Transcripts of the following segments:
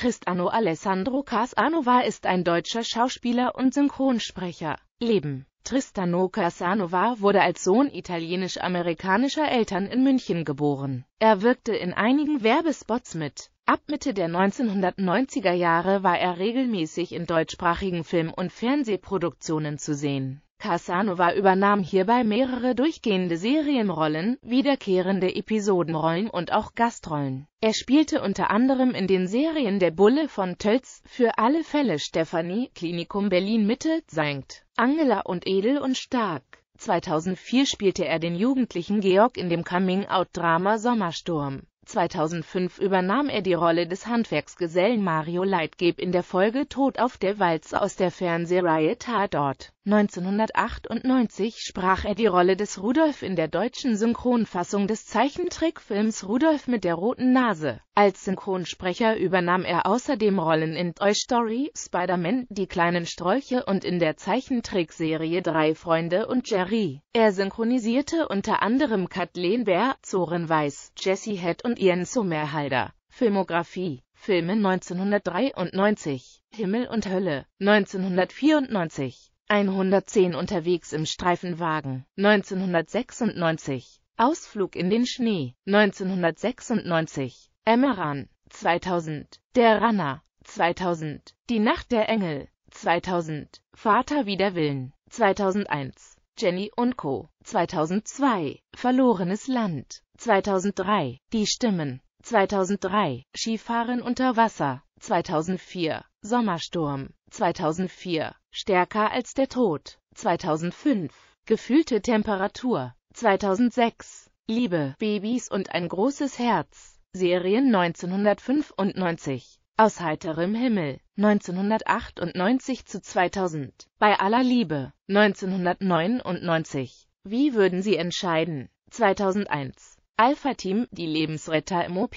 Tristano Alessandro Casanova ist ein deutscher Schauspieler und Synchronsprecher. Leben Tristano Casanova wurde als Sohn italienisch-amerikanischer Eltern in München geboren. Er wirkte in einigen Werbespots mit. Ab Mitte der 1990er Jahre war er regelmäßig in deutschsprachigen Film- und Fernsehproduktionen zu sehen. Casanova übernahm hierbei mehrere durchgehende Serienrollen, wiederkehrende Episodenrollen und auch Gastrollen. Er spielte unter anderem in den Serien Der Bulle von Tölz, Für alle Fälle Stephanie, Klinikum Berlin-Mitte, Sankt, Angela und Edel und Stark. 2004 spielte er den jugendlichen Georg in dem Coming-out-Drama Sommersturm. 2005 übernahm er die Rolle des Handwerksgesellen Mario Leitgeb in der Folge Tod auf der Walze aus der Fernsehreihe Tatort. 1998 sprach er die Rolle des Rudolf in der deutschen Synchronfassung des Zeichentrickfilms Rudolf mit der roten Nase. Als Synchronsprecher übernahm er außerdem Rollen in Toy Story, Spider-Man, Die kleinen Strolche und in der Zeichentrickserie Drei Freunde und Jerry. Er synchronisierte unter anderem Kathleen Bär, Zoren Weiß, Jesse Head und Ian Sommerhalder. Filmografie Filme 1993 Himmel und Hölle 1994 110 unterwegs im Streifenwagen 1996 Ausflug in den Schnee 1996 Emmeran 2000, Der Runner 2000, Die Nacht der Engel 2000, Vater wider Willen 2001, Jenny und Co. 2002, Verlorenes Land 2003, Die Stimmen 2003, Skifahren unter Wasser 2004, Sommersturm 2004, Stärker als der Tod 2005, Gefühlte Temperatur 2006, Liebe, Babys und ein großes Herz Serien 1995 Aus heiterem Himmel 1998 zu 2000 Bei aller Liebe 1999 Wie würden Sie entscheiden? 2001 Alpha Team Die Lebensretter im OP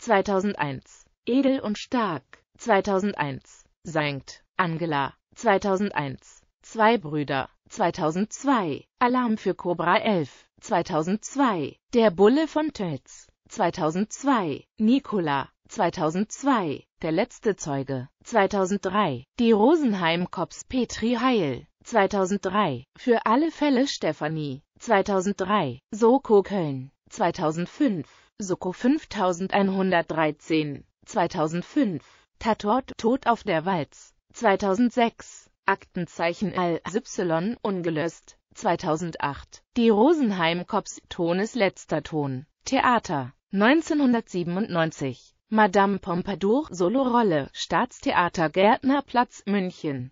2001 Edel und stark 2001 Sankt Angela 2001 Zwei Brüder 2002 Alarm für Cobra 11 2002 Der Bulle von Tölz 2002, Nikola, 2002, Der letzte Zeuge, 2003, die Rosenheim-Cops Petri Heil, 2003, für alle Fälle Stefanie, 2003, Soko Köln, 2005, Soko 5113, 2005, Tatort Tod auf der Walz, 2006, Aktenzeichen Al-Y ungelöst, 2008, die Rosenheim-Cops Tones letzter Ton, Theater, 1997 Madame Pompadour Solorolle, Staatstheater Gärtnerplatz, München